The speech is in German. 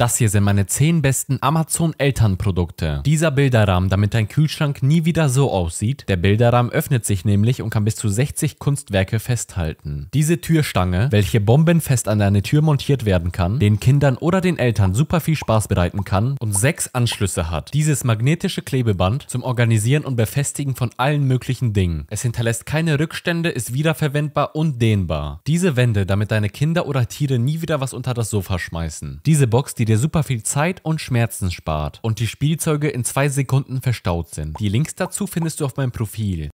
Das hier sind meine 10 besten Amazon Elternprodukte. Dieser Bilderrahmen, damit dein Kühlschrank nie wieder so aussieht. Der Bilderrahmen öffnet sich nämlich und kann bis zu 60 Kunstwerke festhalten. Diese Türstange, welche bombenfest an deine Tür montiert werden kann, den Kindern oder den Eltern super viel Spaß bereiten kann und 6 Anschlüsse hat. Dieses magnetische Klebeband zum Organisieren und Befestigen von allen möglichen Dingen. Es hinterlässt keine Rückstände, ist wiederverwendbar und dehnbar. Diese Wände, damit deine Kinder oder Tiere nie wieder was unter das Sofa schmeißen. Diese Box, die dir super viel Zeit und Schmerzen spart und die Spielzeuge in zwei Sekunden verstaut sind. Die Links dazu findest du auf meinem Profil.